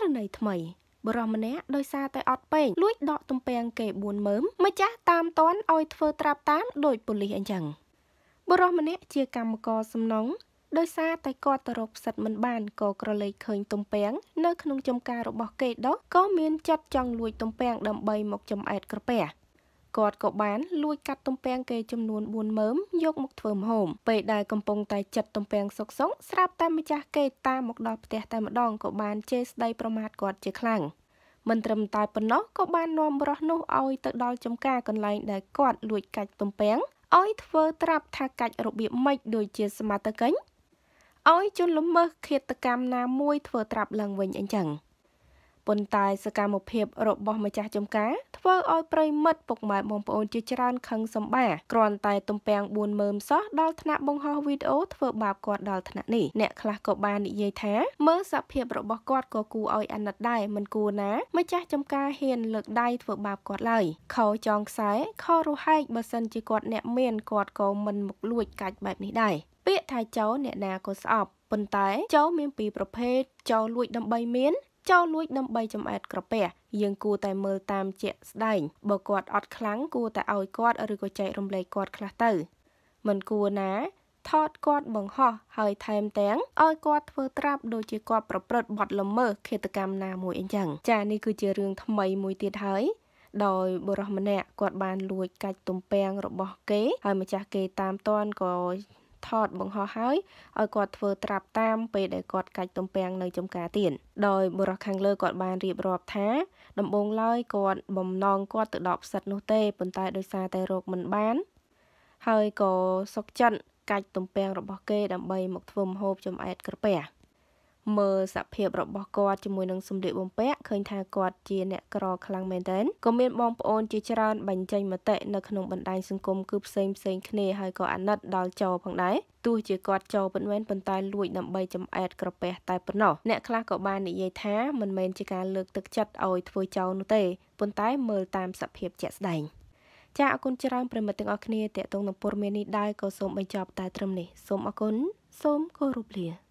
ករណីថ្មីបរោះម្នាក់ដោយសារតែអត់ពេកលួចដកទំពាំងគេ4មើមម្ចាស់តាមតន់ឲ្យធ្វើត្រាប់តាមដោយប៉ូលីសអញ្ចឹងបរោះម្នាក់ជាកម្មករសំណងដោយសារតែគាត់ទៅរកផ្សិតមិនបានក៏ក្រឡេកឃើញទំពាំងនៅក្នុងចំការរបស់គេដោះក៏មានចិត្តចង់លួចទំពាំងដើម្បីមកចំអែតក្រពះគាត់ក៏បានលួចកាត់ទំពាំងគេចំនួន4មើមយកមកធ្វើម្ហូបពេលដែលកំពុងតែចិតទំពាំងសុកសុកស្រាប់តែម្ចាស់គេតាមមកដល់ផ្ទះតែម្ដងក៏បានជេរស្ដីប្រមាថគាត់ជាខ្លាំងមិនត្រឹមតែប៉ុណ្ណោះក៏បាននាំរស់នោះឲ្យទៅដល់ចំការកន្លែងដែលគាត់លួចកាច់ទំពាំងឲ្យធ្វើត្រាប់ថាកាច់របៀបម៉េចដូចជាសមត្ថកិញឲ្យជន់លំមើសឃាតកម្មណាមួយធ្វើត្រាប់ឡើងវិញអញ្ចឹង។ប៉ុន្តែសកម្មភាពរបស់ម្ចាស់ចំការធ្វើឲ្យប្រិមិត្តពុកម៉ែបងប្អូនជាច្រើនខឹងសម្បាគ្រាន់តែទំពាំង4មើមសោះដល់ថ្នាក់បង្ហោះវីដេអូធ្វើបាបគាត់ដល់ថ្នាក់នេះអ្នកខ្លះក៏បាននិយាយថាមើលសភាពរបស់គាត់ក៏គួរឲ្យអាណិតដែរមិនគួរណា ម្ចាស់ចំការហ៊ានលើកដៃធ្វើបាបគាត់ឡើយខោចងខ្សែខោរហែកបើសិនជាគាត់អ្នកមានគាត់ក៏មិនមកលួចកាច់បែបនេះដែរពាក្យថាចោលអ្នកណាក៏ស្អប់ប៉ុន្តែចោលមានពីរប្រភេទចោលលួចដើម្បីមានចោលលួចដើម្បីចំអែតក្រពះយើងគួរតែមើលតាមជាក់ស្ដែងបើគាត់អត់ខ្លាំងគួរតែឲ្យគាត់ឬក៏ចែករំលែកគាត់ខ្លះទៅមិនគួរណាថតគាត់បង្ហោះហើយថែមទាំងឲ្យគាត់ធ្វើត្រាប់ដូចជាគាត់ប្រព្រឹត្តបទល្មើសឃាតកម្មណាមួយអញ្ចឹងចានេះគឺជារឿងថ្មីមួយទៀតហើយដោយបុរសម្នាក់គាត់បានលួចកាច់ទំពាំងរបស់គេហើយម្ចាស់គេតាមតាន់ក៏ថតបង្ហោះហើយឲ្យគាត់ធ្វើត្រាប់តាមពេលដែលគាត់កាច់ទំពាំងនៅចំការទៀនដោយបុរសខាងលើគាត់បានរៀបរាប់ថាដំបូងឡើយគាត់បំណងគាត់ទៅដកផ្សិតនោះទេប៉ុន្តែដោយសារតែរោគមិនបានហើយក៏សុកចិត្តកាច់ទំពាំងរបស់គេដើម្បីមកធ្វើម្ហូបចំអែតក្រពះមើលសភាពរបស់គាត់ជាមួយនឹងសម្លៀកបំពាក់ឃើញថាគាត់ជាអ្នកក្រខ្លាំងមែនទែនក៏មានបងប្អូនជាច្រើនបញ្ចេញមតិនៅក្នុងបណ្ដាញសង្គមគឺផ្សេងផ្សេងគ្នាហើយក៏អាណិតដល់ចោផងដែរទោះជាគាត់ចោពិតមែនប៉ុន្តែលួចដើម្បីចំអែតក្រពះតែប៉ុណ្ណោះអ្នកខ្លះក៏បាននិយាយថាមិនមែនជាការលើកទឹកចិត្តឲ្យធ្វើចោនោះទេប៉ុន្តែមើលតាមសភាពជាក់ស្ដែងចាអរគុណច្រើនប្រិមត្តទាំងអស់គ្នាតេតងនឹងព័ត៌មាននេះដែរក៏សូមបញ្ចប់តែត្រឹមនេះសូមអរគុណសូមគោរពលា